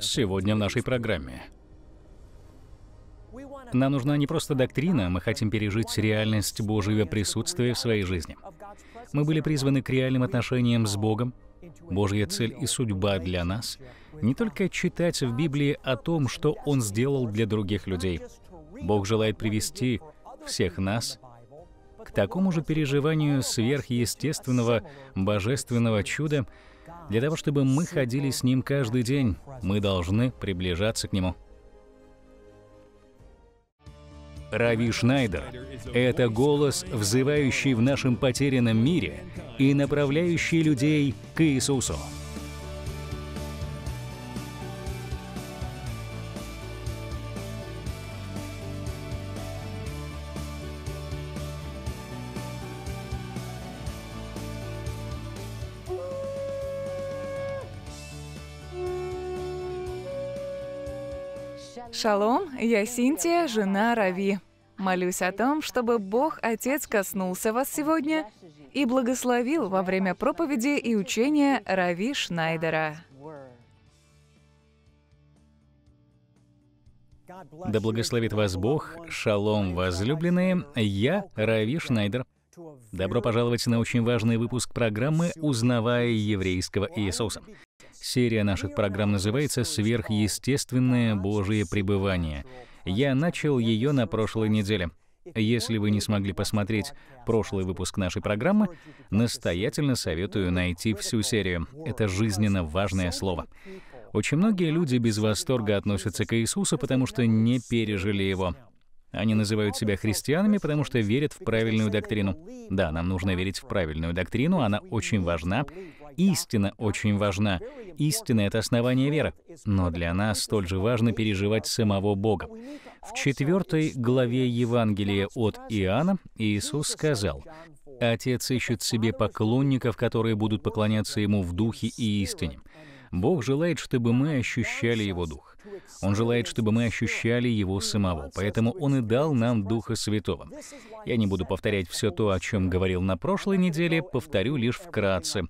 сегодня в нашей программе. Нам нужна не просто доктрина, мы хотим пережить реальность Божьего присутствия в своей жизни. Мы были призваны к реальным отношениям с Богом. Божья цель и судьба для нас — не только читать в Библии о том, что Он сделал для других людей. Бог желает привести всех нас к такому же переживанию сверхъестественного божественного чуда, для того, чтобы мы ходили с Ним каждый день, мы должны приближаться к Нему. Рави Шнайдер — это голос, взывающий в нашем потерянном мире и направляющий людей к Иисусу. Шалом, я Синтия, жена Рави. Молюсь о том, чтобы Бог Отец коснулся вас сегодня и благословил во время проповеди и учения Рави Шнайдера. Да благословит вас Бог, шалом, возлюбленные, я Рави Шнайдер. Добро пожаловать на очень важный выпуск программы «Узнавая еврейского Иисуса». Серия наших программ называется «Сверхъестественное Божие пребывание». Я начал ее на прошлой неделе. Если вы не смогли посмотреть прошлый выпуск нашей программы, настоятельно советую найти всю серию. Это жизненно важное слово. Очень многие люди без восторга относятся к Иисусу, потому что не пережили его. Они называют себя христианами, потому что верят в правильную доктрину. Да, нам нужно верить в правильную доктрину, она очень важна. Истина очень важна. Истина — это основание веры. Но для нас столь же важно переживать самого Бога. В четвертой главе Евангелия от Иоанна Иисус сказал, «Отец ищет себе поклонников, которые будут поклоняться Ему в духе и истине. Бог желает, чтобы мы ощущали Его дух. Он желает, чтобы мы ощущали Его самого, поэтому Он и дал нам Духа Святого. Я не буду повторять все то, о чем говорил на прошлой неделе, повторю лишь вкратце.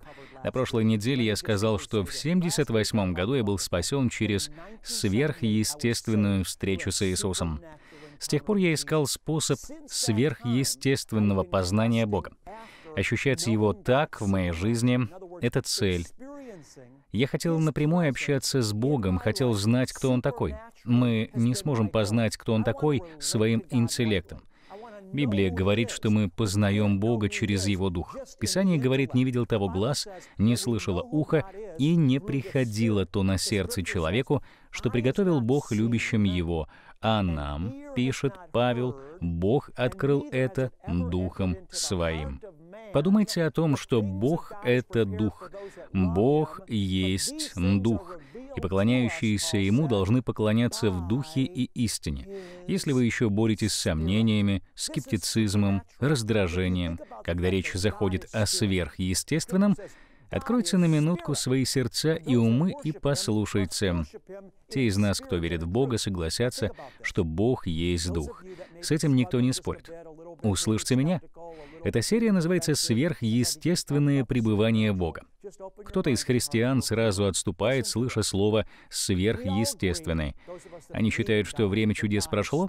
На прошлой неделе я сказал, что в 1978 году я был спасен через сверхъестественную встречу с Иисусом. С тех пор я искал способ сверхъестественного познания Бога. Ощущать Его так в моей жизни — это цель я хотел напрямую общаться с Богом, хотел знать, кто Он такой. Мы не сможем познать, кто Он такой, своим интеллектом. Библия говорит, что мы познаем Бога через Его Дух. Писание говорит, не видел того глаз, не слышало ухо и не приходило то на сердце человеку, что приготовил Бог любящим Его, а нам, пишет Павел, Бог открыл это Духом Своим. Подумайте о том, что Бог — это Дух. Бог есть Дух, и поклоняющиеся Ему должны поклоняться в Духе и истине. Если вы еще боретесь с сомнениями, скептицизмом, раздражением, когда речь заходит о сверхъестественном, Откройте на минутку свои сердца и умы и послушайте. Те из нас, кто верит в Бога, согласятся, что Бог есть Дух. С этим никто не спорит. Услышьте меня. Эта серия называется «Сверхъестественное пребывание Бога». Кто-то из христиан сразу отступает, слыша слово «сверхъестественное». Они считают, что время чудес прошло,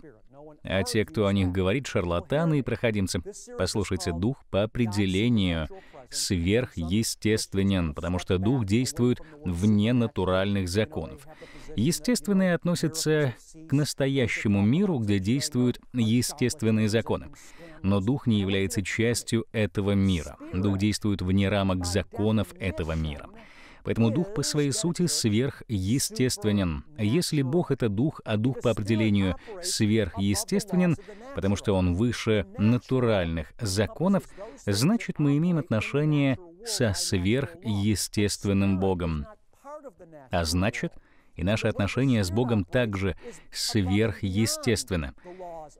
а те, кто о них говорит, шарлатаны и проходимцы. Послушайте, дух по определению сверхъестественен, потому что дух действует вне натуральных законов. Естественное относится к настоящему миру, где действуют естественные законы но дух не является частью этого мира. Дух действует вне рамок законов этого мира. Поэтому дух по своей сути сверхъестественен. Если Бог — это дух, а дух по определению сверхъестественен, потому что он выше натуральных законов, значит, мы имеем отношение со сверхъестественным Богом. А значит, — и наши отношения с Богом также сверхъестественно.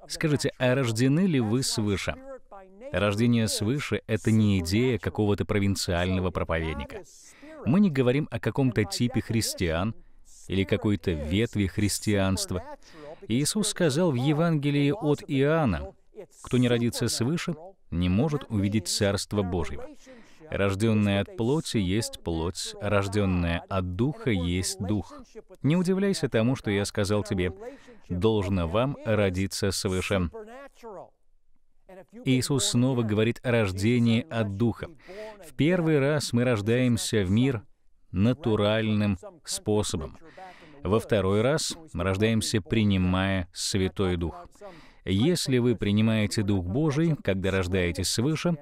Скажите, а рождены ли вы свыше? Рождение свыше — это не идея какого-то провинциального проповедника. Мы не говорим о каком-то типе христиан или какой-то ветви христианства. Иисус сказал в Евангелии от Иоанна, «Кто не родится свыше, не может увидеть Царство Божьего». Рожденное от плоти есть плоть, рожденное от духа есть дух. Не удивляйся тому, что я сказал тебе. Должно вам родиться свыше. Иисус снова говорит о рождении от Духа. В первый раз мы рождаемся в мир натуральным способом. Во второй раз мы рождаемся, принимая Святой Дух. Если вы принимаете Дух Божий, когда рождаетесь свыше,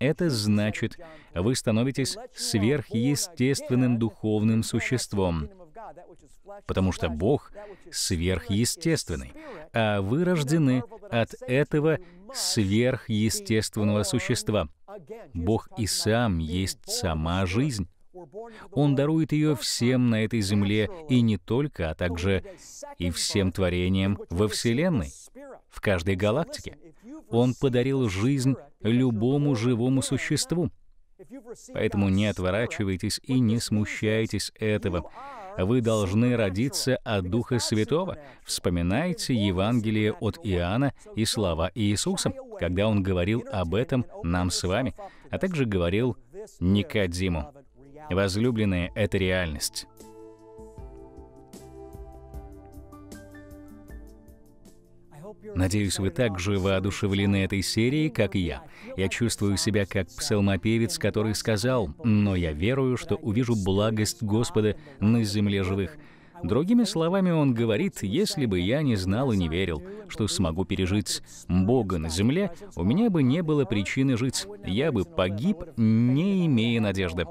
это значит, вы становитесь сверхъестественным духовным существом, потому что Бог сверхъестественный, а вы рождены от этого сверхъестественного существа. Бог и сам есть сама жизнь. Он дарует ее всем на этой земле, и а не только, а также и всем творениям во Вселенной, в каждой галактике. Он подарил жизнь любому живому существу. Поэтому не отворачивайтесь и не смущайтесь этого. Вы должны родиться от Духа Святого. Вспоминайте Евангелие от Иоанна и слова Иисуса, когда Он говорил об этом нам с вами, а также говорил Никодиму. Возлюбленные — это реальность. Надеюсь, вы так же воодушевлены этой серией, как и я. Я чувствую себя как псалмопевец, который сказал, «Но я верую, что увижу благость Господа на земле живых». Другими словами, он говорит, если бы я не знал и не верил, что смогу пережить Бога на земле, у меня бы не было причины жить. Я бы погиб, не имея надежды.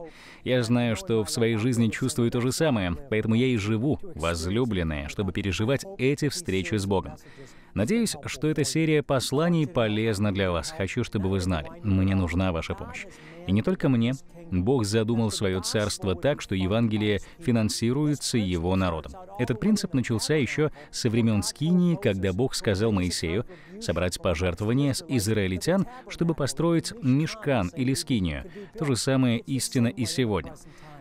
Я знаю, что в своей жизни чувствую то же самое, поэтому я и живу, возлюбленная, чтобы переживать эти встречи с Богом. Надеюсь, что эта серия посланий полезна для вас. Хочу, чтобы вы знали, мне нужна ваша помощь. И не только мне. Бог задумал свое царство так, что Евангелие финансируется его народом. Этот принцип начался еще со времен Скинии, когда Бог сказал Моисею собрать пожертвования с израильтян, чтобы построить мешкан или скинию. То же самое истина и сегодня.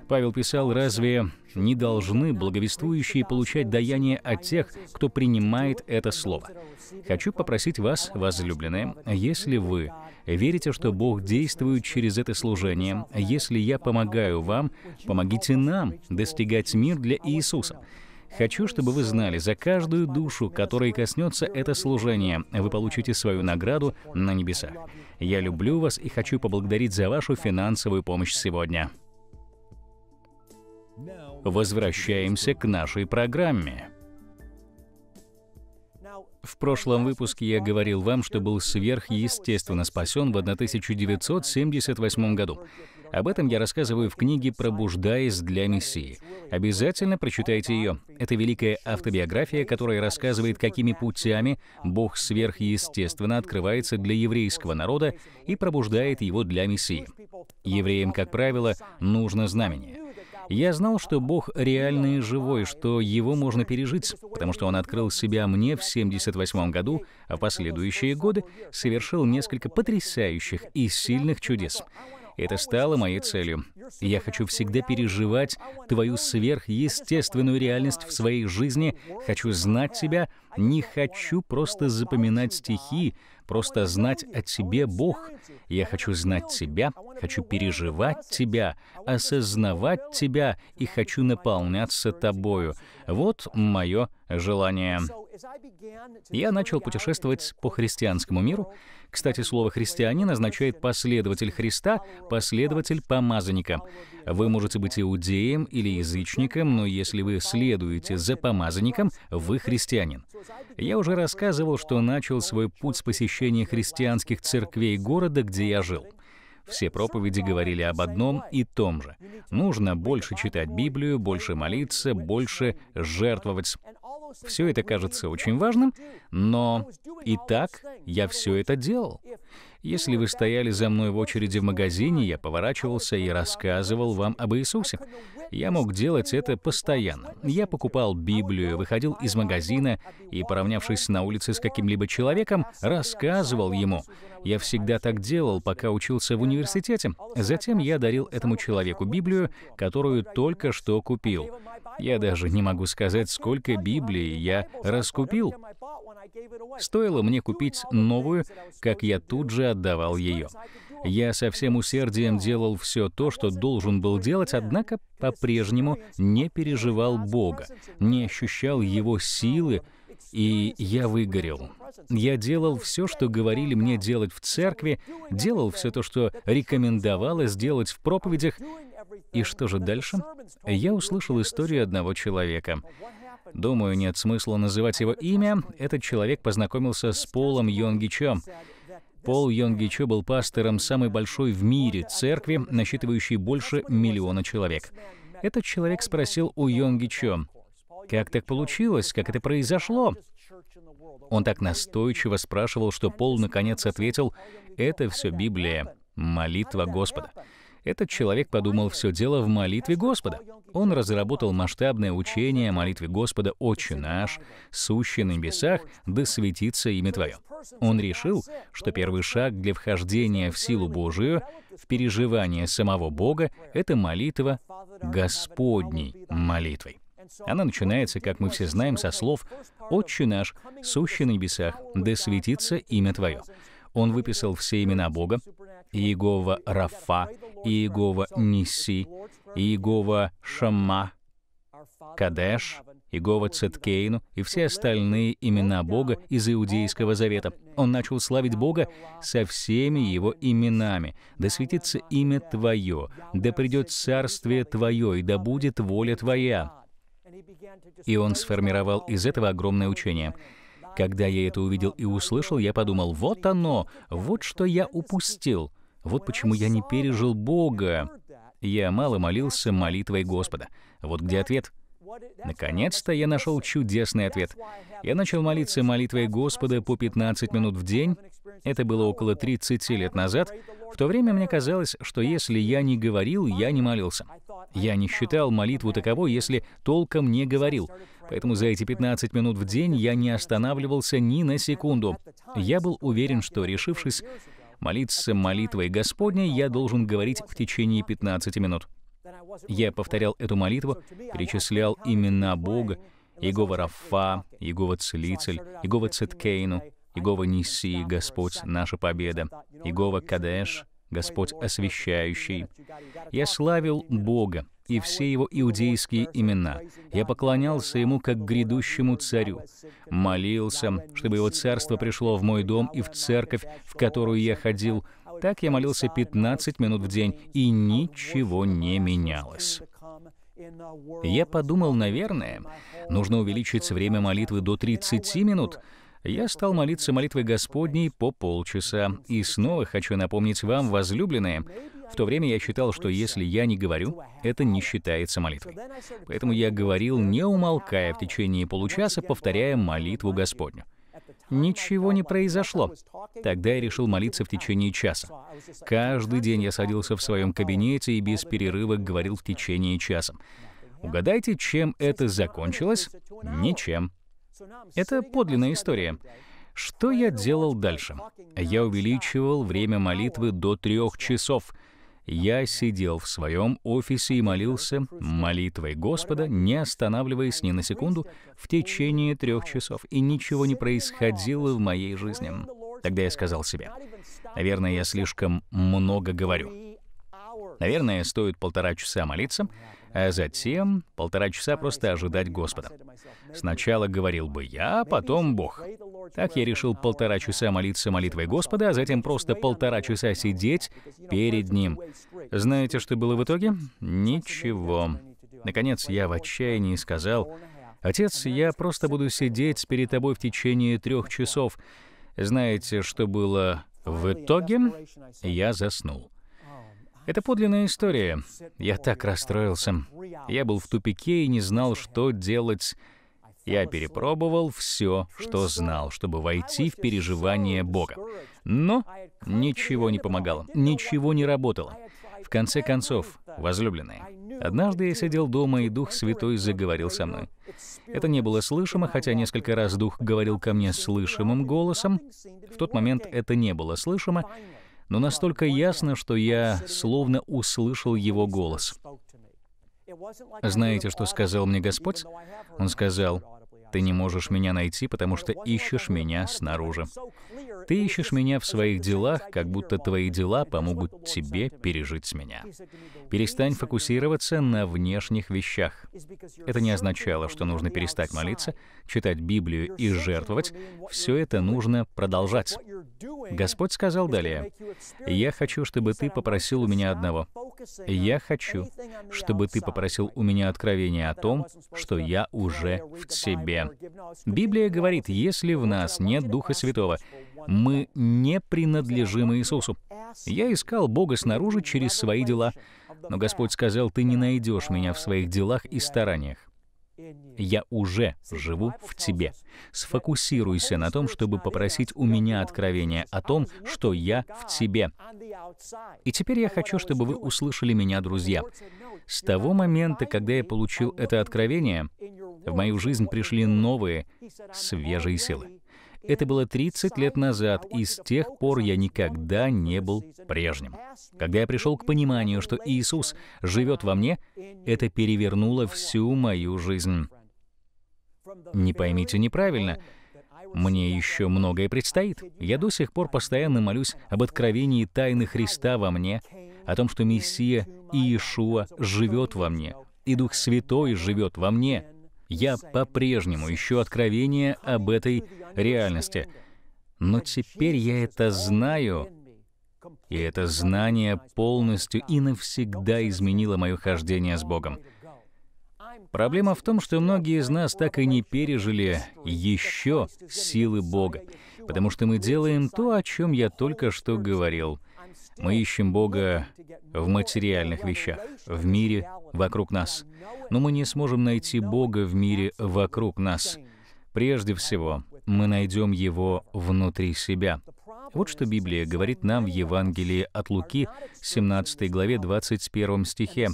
Павел писал, разве не должны благовествующие получать даяние от тех, кто принимает это слово? Хочу попросить вас, возлюбленные, если вы Верите, что Бог действует через это служение? Если я помогаю вам, помогите нам достигать мир для Иисуса. Хочу, чтобы вы знали, за каждую душу, которой коснется это служение, вы получите свою награду на небесах. Я люблю вас и хочу поблагодарить за вашу финансовую помощь сегодня. Возвращаемся к нашей программе. В прошлом выпуске я говорил вам, что был сверхъестественно спасен в 1978 году. Об этом я рассказываю в книге «Пробуждаясь для Мессии». Обязательно прочитайте ее. Это великая автобиография, которая рассказывает, какими путями Бог сверхъестественно открывается для еврейского народа и пробуждает его для Мессии. Евреям, как правило, нужно знамение. Я знал, что Бог реальный и живой, что его можно пережить, потому что он открыл себя мне в 78 году, а последующие годы совершил несколько потрясающих и сильных чудес. Это стало моей целью. Я хочу всегда переживать твою сверхъестественную реальность в своей жизни, хочу знать тебя, не хочу просто запоминать стихи, Просто знать о Тебе, Бог. Я хочу знать Тебя, хочу переживать Тебя, осознавать Тебя и хочу наполняться Тобою. Вот мое желание. Я начал путешествовать по христианскому миру. Кстати, слово «христианин» означает «последователь Христа», «последователь помазанника». Вы можете быть иудеем или язычником, но если вы следуете за помазанником, вы христианин. Я уже рассказывал, что начал свой путь с посещения христианских церквей города, где я жил. Все проповеди говорили об одном и том же. Нужно больше читать Библию, больше молиться, больше жертвовать. Все это кажется очень важным, но и так я все это делал. Если вы стояли за мной в очереди в магазине, я поворачивался и рассказывал вам об Иисусе. Я мог делать это постоянно. Я покупал Библию, выходил из магазина и, поравнявшись на улице с каким-либо человеком, рассказывал ему. Я всегда так делал, пока учился в университете. Затем я дарил этому человеку Библию, которую только что купил. Я даже не могу сказать, сколько Библии я раскупил. Стоило мне купить новую, как я тут же отдавал ее. Я со всем усердием делал все то, что должен был делать, однако по-прежнему не переживал Бога, не ощущал Его силы, и я выгорел. Я делал все, что говорили мне делать в церкви, делал все то, что рекомендовалось делать в проповедях. И что же дальше? Я услышал историю одного человека. Думаю, нет смысла называть его имя. Этот человек познакомился с Полом Йонгичем. Пол Йонгичо был пастором самой большой в мире церкви, насчитывающей больше миллиона человек. Этот человек спросил у Йонгичо, «Как так получилось? Как это произошло?» Он так настойчиво спрашивал, что Пол наконец ответил, «Это все Библия, молитва Господа». Этот человек подумал все дело в молитве Господа. Он разработал масштабное учение о молитве Господа «Отче наш», «Сущий на небесах, да светится имя Твое». Он решил, что первый шаг для вхождения в силу Божию, в переживание самого Бога, это молитва Господней молитвой. Она начинается, как мы все знаем, со слов «Отче наш, сущий на небесах, да светится имя Твое». Он выписал все имена Бога, Иегова Рафа, Иегова Ниси, Иегова Шама, Кадеш, Иегова Циткейну и все остальные имена Бога из Иудейского завета. Он начал славить Бога со всеми его именами. «Да светится имя Твое, да придет царствие Твое, и да будет воля Твоя». И он сформировал из этого огромное учение — когда я это увидел и услышал, я подумал, вот оно, вот что я упустил, вот почему я не пережил Бога. Я мало молился молитвой Господа. Вот где ответ — Наконец-то я нашел чудесный ответ. Я начал молиться молитвой Господа по 15 минут в день. Это было около 30 лет назад. В то время мне казалось, что если я не говорил, я не молился. Я не считал молитву таковой, если толком не говорил. Поэтому за эти 15 минут в день я не останавливался ни на секунду. Я был уверен, что, решившись молиться молитвой Господней, я должен говорить в течение 15 минут. Я повторял эту молитву, перечислял имена Бога, Иегова Рафа, Иегова Целитель, Иегова Циткейну, Иегова Ниси, Господь наша победа, Иегова Кадеш, Господь освящающий. Я славил Бога и все его иудейские имена. Я поклонялся ему как грядущему царю. Молился, чтобы его царство пришло в мой дом и в церковь, в которую я ходил, так я молился 15 минут в день, и ничего не менялось. Я подумал, наверное, нужно увеличить время молитвы до 30 минут, я стал молиться молитвой Господней по полчаса. И снова хочу напомнить вам, возлюбленные, в то время я считал, что если я не говорю, это не считается молитвой. Поэтому я говорил, не умолкая в течение получаса, повторяя молитву Господню. Ничего не произошло. Тогда я решил молиться в течение часа. Каждый день я садился в своем кабинете и без перерыва говорил в течение часа. Угадайте, чем это закончилось? Ничем. Это подлинная история. Что я делал дальше? Я увеличивал время молитвы до трех часов — я сидел в своем офисе и молился молитвой Господа, не останавливаясь ни на секунду, в течение трех часов, и ничего не происходило в моей жизни. Тогда я сказал себе, наверное, я слишком много говорю. Наверное, стоит полтора часа молиться, а затем полтора часа просто ожидать Господа. Сначала говорил бы я, потом Бог. Так я решил полтора часа молиться молитвой Господа, а затем просто полтора часа сидеть перед Ним. Знаете, что было в итоге? Ничего. Наконец, я в отчаянии сказал, «Отец, я просто буду сидеть перед тобой в течение трех часов». Знаете, что было в итоге? Я заснул. Это подлинная история. Я так расстроился. Я был в тупике и не знал, что делать. Я перепробовал все, что знал, чтобы войти в переживание Бога. Но ничего не помогало, ничего не работало. В конце концов, возлюбленные, однажды я сидел дома, и Дух Святой заговорил со мной. Это не было слышимо, хотя несколько раз Дух говорил ко мне слышимым голосом. В тот момент это не было слышимо, но настолько ясно, что я словно услышал его голос. Знаете, что сказал мне Господь? Он сказал, «Ты не можешь меня найти, потому что ищешь меня снаружи». Ты ищешь меня в своих делах, как будто твои дела помогут тебе пережить меня. Перестань фокусироваться на внешних вещах. Это не означало, что нужно перестать молиться, читать Библию и жертвовать. Все это нужно продолжать. Господь сказал далее, «Я хочу, чтобы ты попросил у меня одного. Я хочу, чтобы ты попросил у меня откровения о том, что я уже в тебе». Библия говорит, если в нас нет Духа Святого, мы не принадлежим Иисусу. Я искал Бога снаружи через свои дела, но Господь сказал, ты не найдешь меня в своих делах и стараниях. Я уже живу в тебе. Сфокусируйся на том, чтобы попросить у меня откровения о том, что я в тебе. И теперь я хочу, чтобы вы услышали меня, друзья. С того момента, когда я получил это откровение, в мою жизнь пришли новые, свежие силы. Это было 30 лет назад, и с тех пор я никогда не был прежним. Когда я пришел к пониманию, что Иисус живет во мне, это перевернуло всю мою жизнь. Не поймите неправильно, мне еще многое предстоит. Я до сих пор постоянно молюсь об откровении тайны Христа во мне, о том, что Мессия Иешуа живет во мне, и Дух Святой живет во мне. Я по-прежнему ищу откровения об этой реальности. Но теперь я это знаю, и это знание полностью и навсегда изменило мое хождение с Богом. Проблема в том, что многие из нас так и не пережили еще силы Бога, потому что мы делаем то, о чем я только что говорил. Мы ищем Бога в материальных вещах, в мире вокруг нас. Но мы не сможем найти Бога в мире вокруг нас. Прежде всего, мы найдем Его внутри себя. Вот что Библия говорит нам в Евангелии от Луки, 17 главе, 21 стихе.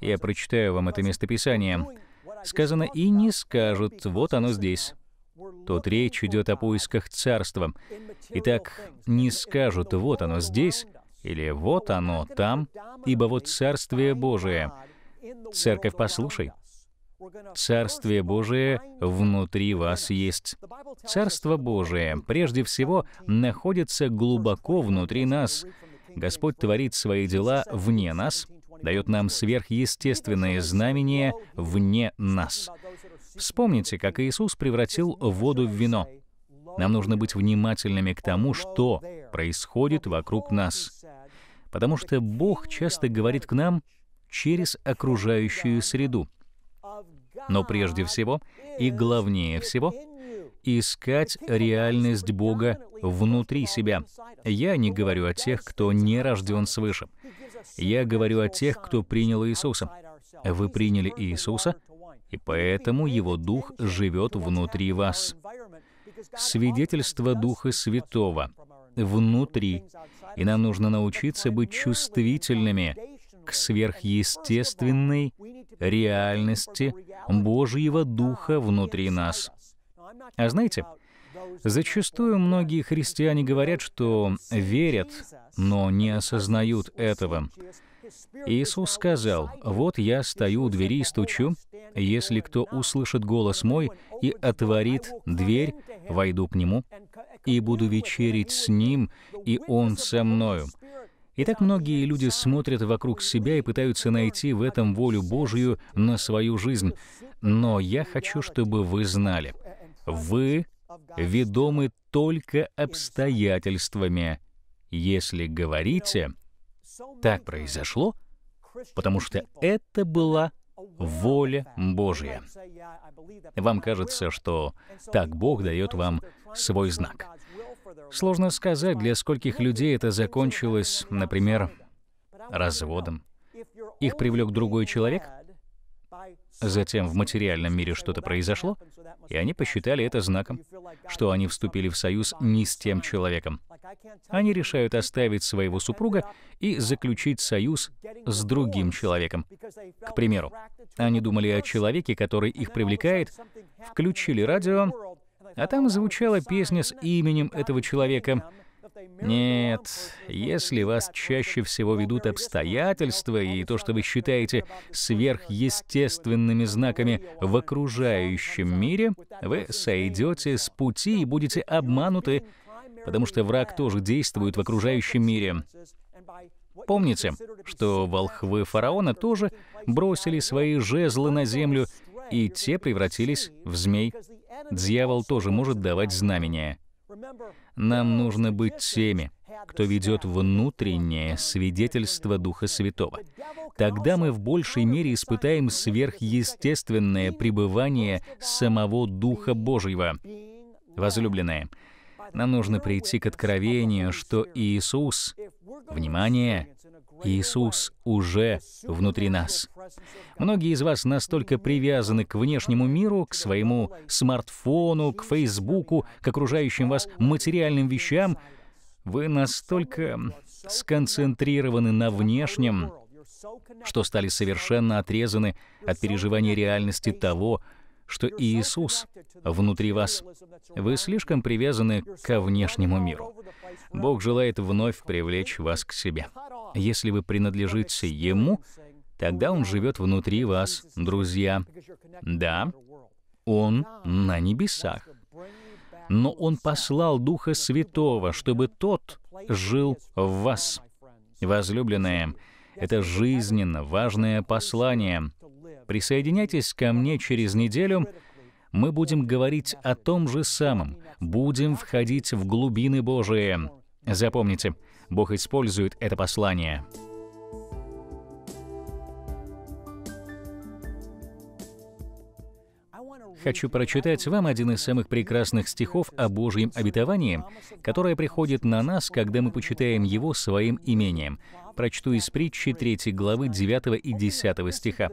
Я прочитаю вам это местописание. Сказано, «И не скажут, вот оно здесь». Тут речь идет о поисках царства. Итак, не скажут, вот оно здесь, или «Вот оно там, ибо вот Царствие Божие». Церковь, послушай. Царствие Божие внутри вас есть. Царство Божие, прежде всего, находится глубоко внутри нас. Господь творит свои дела вне нас, дает нам сверхъестественные знамения вне нас. Вспомните, как Иисус превратил воду в вино. Нам нужно быть внимательными к тому, что происходит вокруг нас. Потому что Бог часто говорит к нам через окружающую среду. Но прежде всего и главнее всего искать реальность Бога внутри себя. Я не говорю о тех, кто не рожден свыше. Я говорю о тех, кто принял Иисуса. Вы приняли Иисуса, и поэтому Его Дух живет внутри вас свидетельство Духа Святого внутри, и нам нужно научиться быть чувствительными к сверхъестественной реальности Божьего Духа внутри нас. А знаете, зачастую многие христиане говорят, что верят, но не осознают этого. Иисус сказал, «Вот я стою у двери и стучу. Если кто услышит голос мой и отворит дверь, войду к нему и буду вечерить с ним, и он со мною». Итак, многие люди смотрят вокруг себя и пытаются найти в этом волю Божью на свою жизнь. Но я хочу, чтобы вы знали, вы ведомы только обстоятельствами. Если говорите, так произошло, потому что это была воля Божья. Вам кажется, что так Бог дает вам свой знак. Сложно сказать, для скольких людей это закончилось, например, разводом. Их привлек другой человек, затем в материальном мире что-то произошло, и они посчитали это знаком, что они вступили в союз не с тем человеком. Они решают оставить своего супруга и заключить союз с другим человеком. К примеру, они думали о человеке, который их привлекает, включили радио, а там звучала песня с именем этого человека. Нет, если вас чаще всего ведут обстоятельства и то, что вы считаете сверхъестественными знаками в окружающем мире, вы сойдете с пути и будете обмануты потому что враг тоже действует в окружающем мире. Помните, что волхвы фараона тоже бросили свои жезлы на землю, и те превратились в змей. Дьявол тоже может давать знамения. Нам нужно быть теми, кто ведет внутреннее свидетельство Духа Святого. Тогда мы в большей мере испытаем сверхъестественное пребывание самого Духа Божьего. Возлюбленные, нам нужно прийти к откровению, что Иисус, внимание, Иисус уже внутри нас. Многие из вас настолько привязаны к внешнему миру, к своему смартфону, к Фейсбуку, к окружающим вас материальным вещам, вы настолько сконцентрированы на внешнем, что стали совершенно отрезаны от переживания реальности того, что Иисус внутри вас. Вы слишком привязаны ко внешнему миру. Бог желает вновь привлечь вас к себе. Если вы принадлежите Ему, тогда Он живет внутри вас, друзья. Да, Он на небесах. Но Он послал Духа Святого, чтобы Тот жил в вас. Возлюбленные, это жизненно важное послание — Присоединяйтесь ко мне через неделю. Мы будем говорить о том же самом. Будем входить в глубины Божии. Запомните, Бог использует это послание. хочу прочитать вам один из самых прекрасных стихов о Божьем обетовании, которое приходит на нас, когда мы почитаем его своим имением. Прочту из притчи 3 главы 9 и 10 стиха.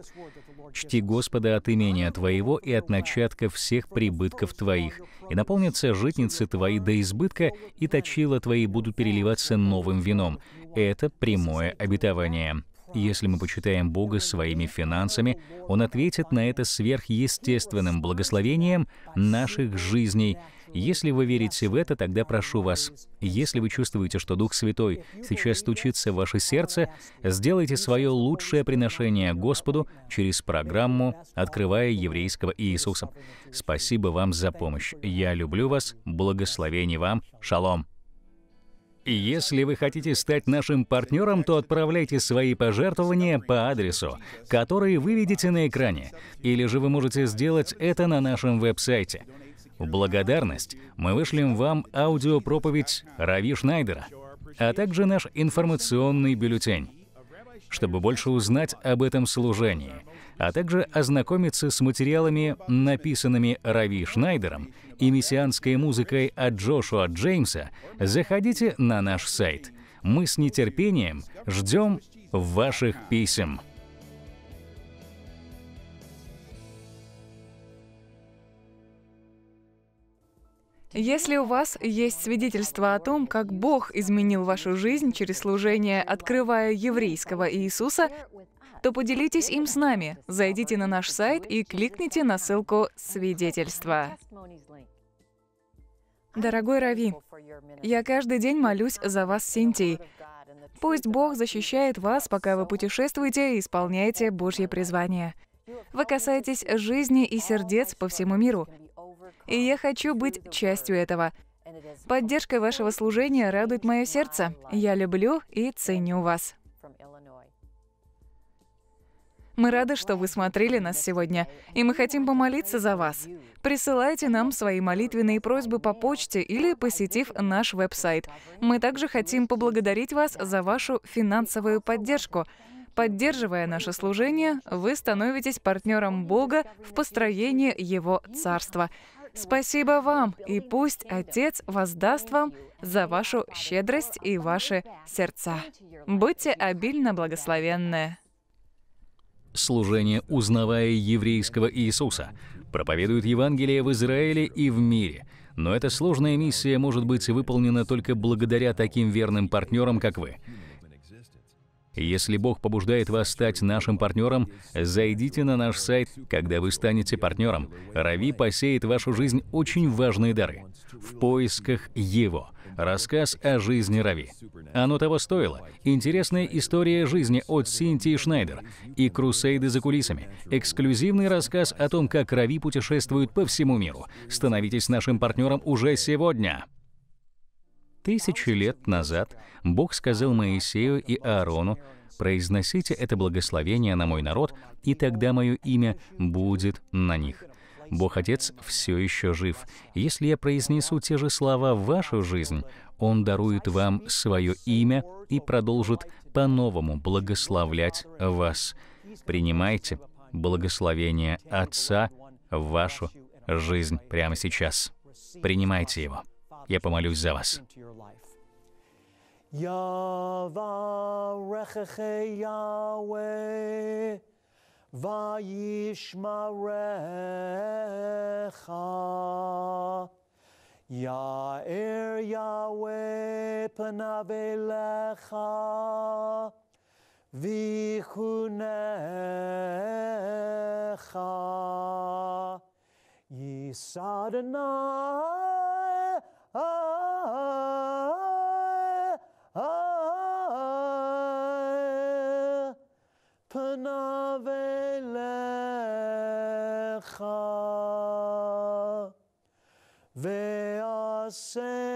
Чти Господа от имения твоего и от начатка всех прибытков твоих. И наполнятся житницы твои до избытка, и точила твои будут переливаться новым вином. Это прямое обетование. Если мы почитаем Бога своими финансами, Он ответит на это сверхъестественным благословением наших жизней — если вы верите в это, тогда прошу вас, если вы чувствуете, что Дух Святой сейчас стучится в ваше сердце, сделайте свое лучшее приношение Господу через программу «Открывая еврейского Иисуса». Спасибо вам за помощь. Я люблю вас. Благословений вам. Шалом. И если вы хотите стать нашим партнером, то отправляйте свои пожертвования по адресу, который вы видите на экране. Или же вы можете сделать это на нашем веб-сайте – в благодарность мы вышлем вам аудиопроповедь Рави Шнайдера, а также наш информационный бюллетень, чтобы больше узнать об этом служении, а также ознакомиться с материалами, написанными Рави Шнайдером и мессианской музыкой от Джошуа Джеймса, заходите на наш сайт. Мы с нетерпением ждем ваших писем. Если у вас есть свидетельство о том, как Бог изменил вашу жизнь через служение, открывая еврейского Иисуса, то поделитесь им с нами. Зайдите на наш сайт и кликните на ссылку «Свидетельство». Дорогой Рави, я каждый день молюсь за вас, Синтий. Пусть Бог защищает вас, пока вы путешествуете и исполняете Божье призвание. Вы касаетесь жизни и сердец по всему миру. И я хочу быть частью этого. Поддержка вашего служения радует мое сердце. Я люблю и ценю вас. Мы рады, что вы смотрели нас сегодня, и мы хотим помолиться за вас. Присылайте нам свои молитвенные просьбы по почте или посетив наш веб-сайт. Мы также хотим поблагодарить вас за вашу финансовую поддержку. Поддерживая наше служение, вы становитесь партнером Бога в построении Его Царства. Спасибо вам, и пусть Отец воздаст вам за вашу щедрость и ваши сердца. Будьте обильно благословенны. Служение, узнавая еврейского Иисуса, проповедует Евангелие в Израиле и в мире. Но эта сложная миссия может быть выполнена только благодаря таким верным партнерам, как вы – если Бог побуждает вас стать нашим партнером, зайдите на наш сайт, когда вы станете партнером. Рави посеет в вашу жизнь очень важные дары. В поисках его. Рассказ о жизни Рави. Оно того стоило. Интересная история жизни от Синтии Шнайдер и «Крусейды за кулисами». Эксклюзивный рассказ о том, как Рави путешествует по всему миру. Становитесь нашим партнером уже сегодня. Тысячи лет назад Бог сказал Моисею и Аарону, «Произносите это благословение на мой народ, и тогда мое имя будет на них». Бог Отец все еще жив. Если я произнесу те же слова в вашу жизнь, Он дарует вам свое имя и продолжит по-новому благословлять вас. Принимайте благословение Отца в вашу жизнь прямо сейчас. Принимайте его. Я помолюсь за вас. יאר יהוה פניו אליך, ויחונך. יסעד נא I, I, panav ve'aseh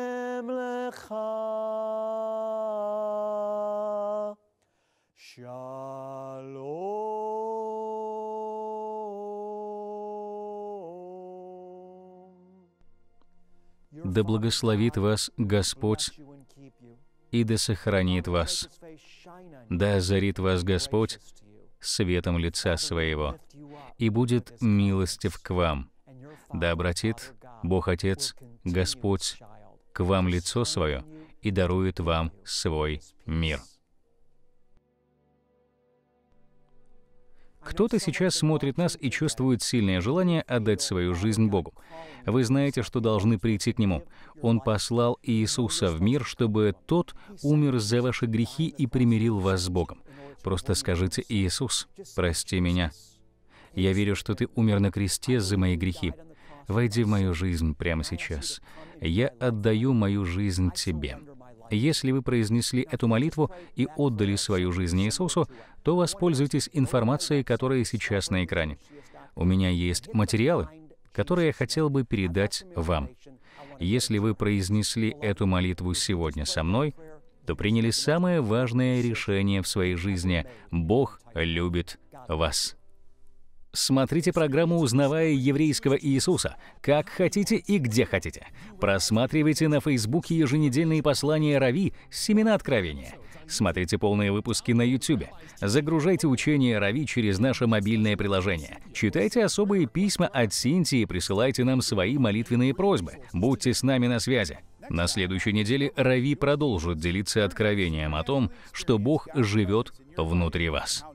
Да благословит вас Господь и да сохранит вас. Да озарит вас Господь светом лица своего и будет милостив к вам. Да обратит Бог Отец, Господь, к вам лицо свое и дарует вам свой мир. Кто-то сейчас смотрит нас и чувствует сильное желание отдать свою жизнь Богу. Вы знаете, что должны прийти к Нему. Он послал Иисуса в мир, чтобы Тот умер за ваши грехи и примирил вас с Богом. Просто скажите «Иисус, прости меня». Я верю, что Ты умер на кресте за мои грехи. Войди в мою жизнь прямо сейчас. Я отдаю мою жизнь Тебе. Если вы произнесли эту молитву и отдали свою жизнь Иисусу, то воспользуйтесь информацией, которая сейчас на экране. У меня есть материалы, которые я хотел бы передать вам. Если вы произнесли эту молитву сегодня со мной, то приняли самое важное решение в своей жизни. Бог любит вас. Смотрите программу «Узнавая еврейского Иисуса» как хотите и где хотите. Просматривайте на Фейсбуке еженедельные послания Рави «Семена откровения». Смотрите полные выпуски на YouTube. Загружайте учение Рави через наше мобильное приложение. Читайте особые письма от Синтии и присылайте нам свои молитвенные просьбы. Будьте с нами на связи. На следующей неделе Рави продолжит делиться откровением о том, что Бог живет внутри вас.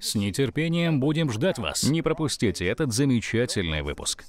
С нетерпением будем ждать вас. Не пропустите этот замечательный выпуск.